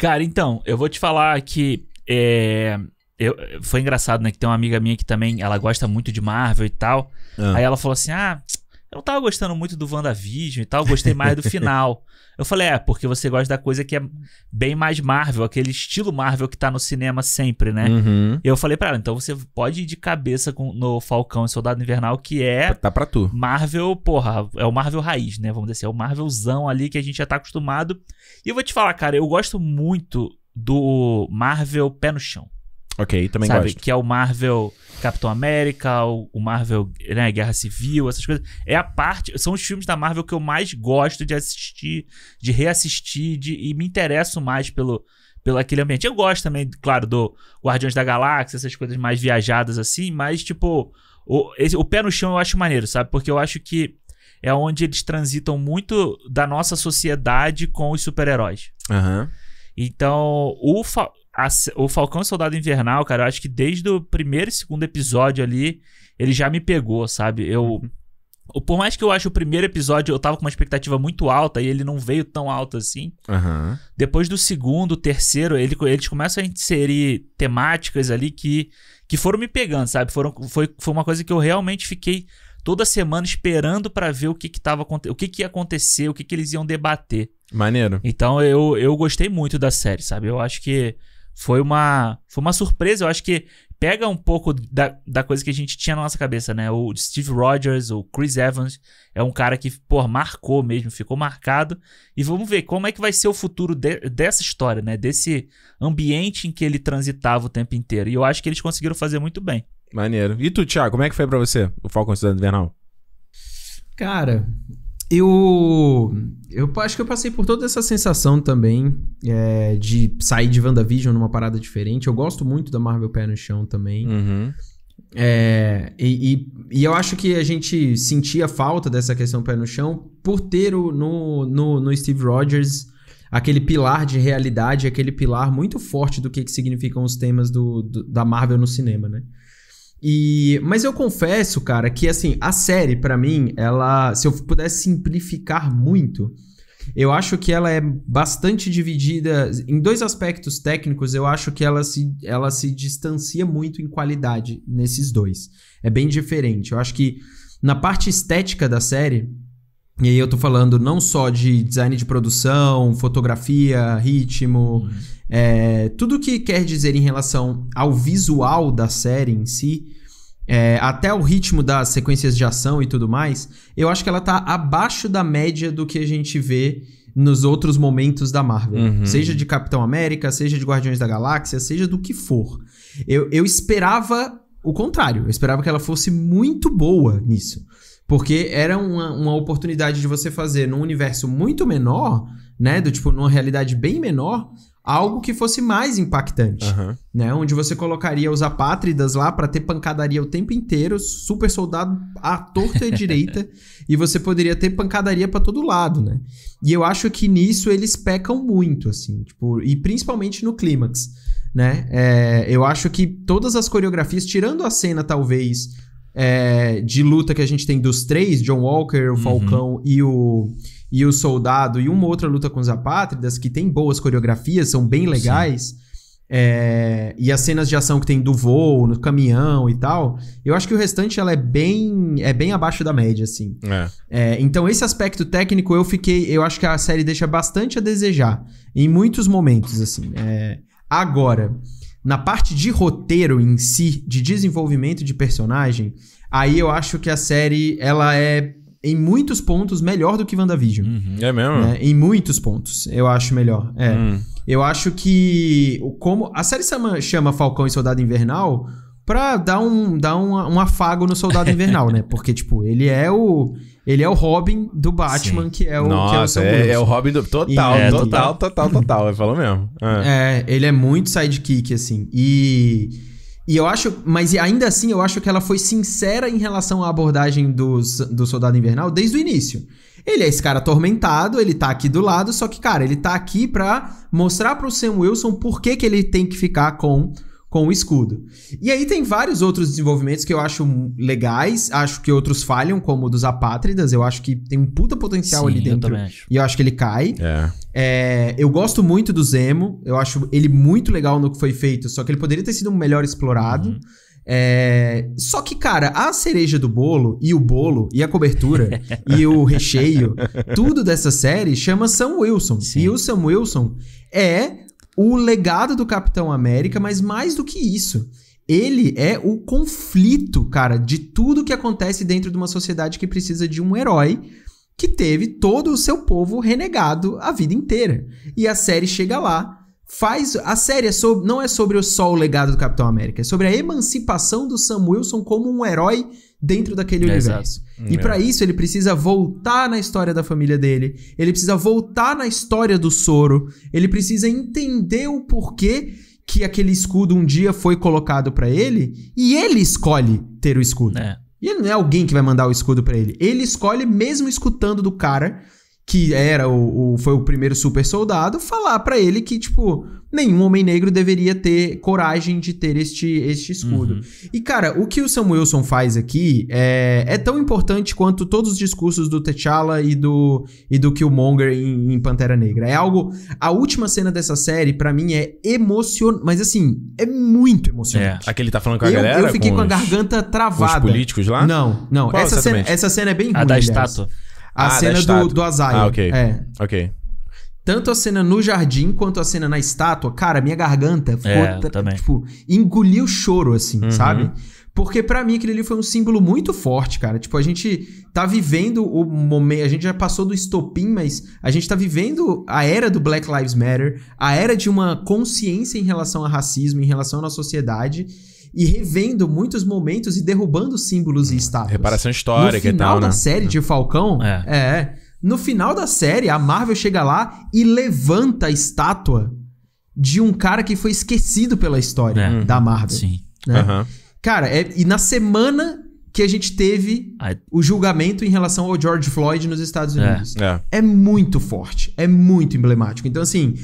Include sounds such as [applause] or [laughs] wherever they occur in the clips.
Cara, então, eu vou te falar que. É, eu, foi engraçado, né? Que tem uma amiga minha que também, ela gosta muito de Marvel e tal. Ah. Aí ela falou assim: ah, eu não tava gostando muito do WandaVision e tal, gostei mais do [laughs] final. Eu falei, é, porque você gosta da coisa que é bem mais Marvel, aquele estilo Marvel que tá no cinema sempre, né? Uhum. Eu falei para ela, então você pode ir de cabeça com, no Falcão e Soldado Invernal, que é. Tá, tá pra tu. Marvel, porra, é o Marvel raiz, né? Vamos dizer assim, é o Marvelzão ali que a gente já tá acostumado. E eu vou te falar, cara, eu gosto muito do Marvel pé no chão. Ok, também sabe? gosto. Que é o Marvel Capitão América, o, Marvel né, Guerra Civil, essas coisas. É a parte... São os filmes da Marvel que eu mais gosto de assistir, de reassistir de, e me interesso mais pelo pelo aquele ambiente. Eu gosto também, claro, do Guardiões da Galáxia, essas coisas mais viajadas assim, mas tipo... O, esse, o pé no chão eu acho maneiro, sabe? Porque eu acho que é onde eles transitam muito da nossa sociedade com os super-heróis. Uhum. Então, o, a, o Falcão e Soldado Invernal, cara, eu acho que desde o primeiro e segundo episódio ali, ele já me pegou, sabe? Eu. Uhum. Por mais que eu acho o primeiro episódio, eu tava com uma expectativa muito alta e ele não veio tão alto assim. Uhum. Depois do segundo, terceiro, ele, eles começam a inserir temáticas ali que, que foram me pegando, sabe? Foram, foi, foi uma coisa que eu realmente fiquei toda semana esperando para ver o que que tava, o que que ia acontecer, o que que eles iam debater. Maneiro. Então eu, eu gostei muito da série, sabe? Eu acho que foi uma, foi uma surpresa. Eu acho que pega um pouco da, da coisa que a gente tinha na nossa cabeça, né? O Steve Rogers, o Chris Evans, é um cara que, pô, marcou mesmo, ficou marcado. E vamos ver como é que vai ser o futuro de, dessa história, né? Desse ambiente em que ele transitava o tempo inteiro. E eu acho que eles conseguiram fazer muito bem. Maneiro. E tu, Thiago, como é que foi para você o Falcon Cidade Invernal? Cara, eu. Eu acho que eu passei por toda essa sensação também é, de sair de WandaVision numa parada diferente. Eu gosto muito da Marvel Pé no Chão também. Uhum. É, e, e, e, eu acho que a gente sentia falta dessa questão pé no chão por ter o, no, no, no Steve Rogers aquele pilar de realidade, aquele pilar muito forte do que, que significam os temas do, do da Marvel no cinema, né? E, mas eu confesso, cara, que assim, a série para mim, ela, se eu pudesse simplificar muito, eu acho que ela é bastante dividida em dois aspectos técnicos. Eu acho que ela se, ela se distancia muito em qualidade nesses dois. É bem diferente. Eu acho que na parte estética da série, e aí eu tô falando não só de design de produção, fotografia, ritmo, uhum. é, tudo que quer dizer em relação ao visual da série em si, é, até o ritmo das sequências de ação e tudo mais, eu acho que ela tá abaixo da média do que a gente vê nos outros momentos da Marvel. Uhum. Seja de Capitão América, seja de Guardiões da Galáxia, seja do que for. Eu, eu esperava o contrário, eu esperava que ela fosse muito boa nisso. Porque era uma, uma oportunidade de você fazer num universo muito menor, né? Do tipo, numa realidade bem menor, algo que fosse mais impactante, uhum. né? Onde você colocaria os apátridas lá para ter pancadaria o tempo inteiro, super soldado à torta e à direita, [laughs] e você poderia ter pancadaria para todo lado, né? E eu acho que nisso eles pecam muito, assim, tipo, e principalmente no clímax, né? É, eu acho que todas as coreografias, tirando a cena talvez é, de luta que a gente tem dos três, John Walker, o uhum. Falcão uhum. e o e o Soldado, e uma outra luta com os apátridas, que tem boas coreografias, são bem legais. É, e as cenas de ação que tem do voo, no caminhão e tal, eu acho que o restante ela é bem é bem abaixo da média, assim. É. É, então, esse aspecto técnico eu fiquei. Eu acho que a série deixa bastante a desejar. Em muitos momentos, assim. É, agora. Na parte de roteiro em si, de desenvolvimento de personagem, aí eu acho que a série ela é em muitos pontos melhor do que WandaVision. Uhum. É mesmo? Né? Em muitos pontos, eu acho melhor. É. Hum. Eu acho que como a série chama, chama Falcão e Soldado Invernal, pra dar um, dar um, um afago no Soldado [laughs] Invernal, né? Porque, tipo, ele é o. Ele é o Robin do Batman, Sim. que é o. Nossa, que é, o é, é, o Robin do. Total, e, é, total, total, total, total. falou mesmo. É. é, ele é muito sidekick, assim. E. E eu acho, mas ainda assim eu acho que ela foi sincera em relação à abordagem dos, do Soldado Invernal desde o início. Ele é esse cara atormentado, ele tá aqui do lado, só que, cara, ele tá aqui pra mostrar pro Sam Wilson por que, que ele tem que ficar com com o escudo. E aí tem vários outros desenvolvimentos que eu acho legais, acho que outros falham, como o dos apátridas. Eu acho que tem um puta potencial Sim, ali dentro. Eu e eu acho que ele cai. É. É, eu gosto muito do Zemo, eu acho ele muito legal no que foi feito, só que ele poderia ter sido melhor explorado. Uhum. É, só que, cara, a cereja do bolo e o bolo e a cobertura [laughs] e o recheio, tudo dessa série chama Sam Wilson. Sim. E o Sam Wilson é o legado do Capitão América, mas mais do que isso ele é o conflito, cara, de tudo que acontece dentro de uma sociedade que precisa de um herói que teve todo o seu povo renegado a vida inteira. E a série chega lá, faz a série é sobre, não é sobre só o legado do Capitão América, é sobre a emancipação do Sam Wilson como um herói dentro daquele universo. Exato. E é. para isso ele precisa voltar na história da família dele, ele precisa voltar na história do Soro, ele precisa entender o porquê que aquele escudo um dia foi colocado para ele e ele escolhe ter o escudo. É. E ele não é alguém que vai mandar o escudo para ele. Ele escolhe mesmo escutando do cara que era o, o foi o primeiro super soldado falar para ele que tipo nenhum homem negro deveria ter coragem de ter este, este escudo. Uhum. E, cara, o que o Wilson faz aqui é, é tão importante quanto todos os discursos do T'Challa e do, e do Killmonger em, em Pantera Negra. É algo. A última cena dessa série, para mim, é emocionante. Mas, assim, é muito emocionante. É, aquele tá falando com a eu, galera. Eu fiquei com, com a garganta os, travada. Com os políticos lá? Não, não. essa cena, essa cena é bem ruim. A da estátua. A ah, cena do, do Azai. Ah, ok. É. Ok. Tanto a cena no jardim quanto a cena na estátua, cara, minha garganta ficou, é, também. tipo, engoliu o choro, assim, uhum. sabe? Porque para mim aquele ali foi um símbolo muito forte, cara. Tipo, a gente tá vivendo o momento, a gente já passou do estopim, mas a gente tá vivendo a era do Black Lives Matter, a era de uma consciência em relação a racismo, em relação à nossa sociedade e revendo muitos momentos e derrubando símbolos e uhum. estátuas. Reparação histórica e tal, No final e né? da série de Falcão, é. é no final da série, a Marvel chega lá e levanta a estátua de um cara que foi esquecido pela história é. Uhum. da Marvel. Sim. Né? Uhum. Cara, é, e na semana que a gente teve I... o julgamento em relação ao George Floyd nos Estados é. Unidos. É. é. muito forte, é muito emblemático. Então, assim,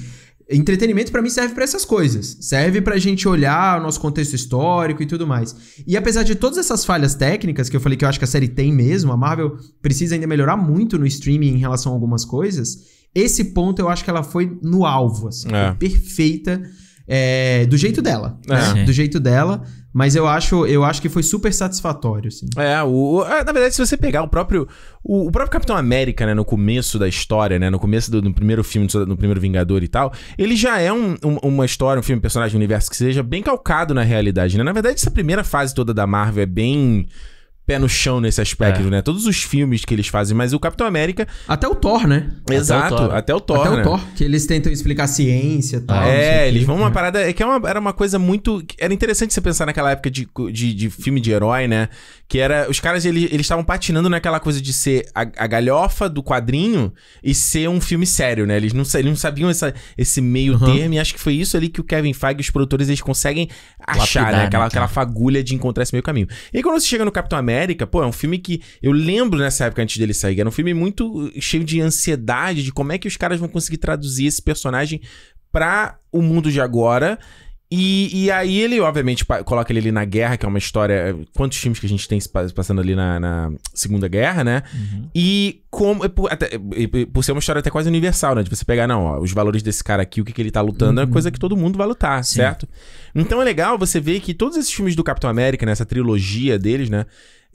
Entretenimento para mim serve para essas coisas. Serve pra gente olhar o nosso contexto histórico e tudo mais. E apesar de todas essas falhas técnicas que eu falei que eu acho que a série tem mesmo, a Marvel precisa ainda melhorar muito no streaming em relação a algumas coisas. Esse ponto eu acho que ela foi no alvo, assim, é. perfeita é, do jeito dela. É. Né? Do jeito dela. Mas eu acho, eu acho que foi super satisfatório, assim. É, o, é, na verdade, se você pegar o próprio. O, o próprio Capitão América, né, no começo da história, né? No começo do, do primeiro filme, no primeiro Vingador e tal, ele já é um, um, uma história, um filme, um personagem, um universo que seja bem calcado na realidade, né? Na verdade, essa primeira fase toda da Marvel é bem pé no chão nesse aspecto, é. né? Todos os filmes que eles fazem, mas o Capitão América. Até o Thor, né? Exato, até o Thor. Até o Thor, até o né? Thor que eles tentam explicar a ciência e tal. É, eles vão uma parada. É que é uma, era uma coisa muito. Era interessante você pensar naquela época de, de, de filme de herói, né? Que era. Os caras, eles estavam patinando naquela coisa de ser a, a, galhofa do quadrinho e ser um filme sério, né? Eles não, eles não sabiam essa, esse meio uhum. termo e acho que foi isso ali que o Kevin Feige e os produtores eles conseguem achar, né? Lapidar, né? Aquela, né? aquela fagulha de encontrar esse meio caminho. E aí, quando você chega no Capitão América, América, pô, é um filme que eu lembro nessa época antes dele sair, era um filme muito cheio de ansiedade, de como é que os caras vão conseguir traduzir esse personagem para o mundo de agora. E, e aí ele, obviamente, coloca ele ali na guerra, que é uma história. Quantos filmes que a gente tem passando ali na, na Segunda Guerra, né? Uhum. E como. Por, até, por ser uma história até quase universal, né? De você pegar, não, ó, os valores desse cara aqui, o que, que ele tá lutando, é uhum. é coisa que todo mundo vai lutar, Sim. certo? Então é legal você ver que todos esses filmes do Capitão América, nessa né, trilogia deles, né?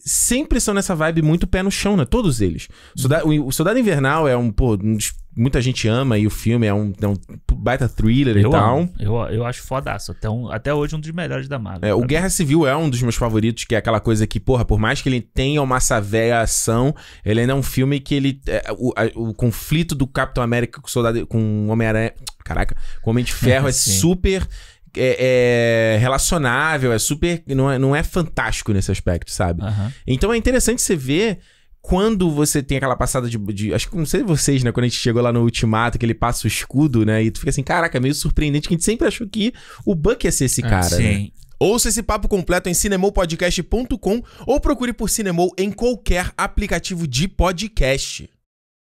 sempre são nessa vibe muito pé no chão, né? Todos eles. Soldado, o Soldado Invernal é um, pô, um muita gente ama e o filme é um, é um baita thriller eu e tal. Eu, eu acho fodaço. Até, um, até hoje um dos melhores da Marvel. É, o Guerra Civil é um dos meus favoritos, que é aquela coisa que, porra, por mais que ele tenha uma savéia ação, ele ainda é um filme que ele... É, o, a, o conflito do Capitão América com o Soldado... com Homem-Aranha... Caraca, com o Homem de Ferro é, é [laughs] super é, é, relacionável, é super. Não é, não é fantástico nesse aspecto, sabe? Uhum. Então é interessante você ver quando você tem aquela passada de, de, Acho que não sei vocês, né? Quando a gente chegou lá no Ultimato, que ele passa o escudo, né? E tu fica assim, caraca, meio surpreendente que a gente sempre achou que o Buck ia ser esse é, cara. Ah, sim. Né? Ouça esse papo completo em cinemopodcast.com ou procure por Cinemou em qualquer aplicativo de podcast.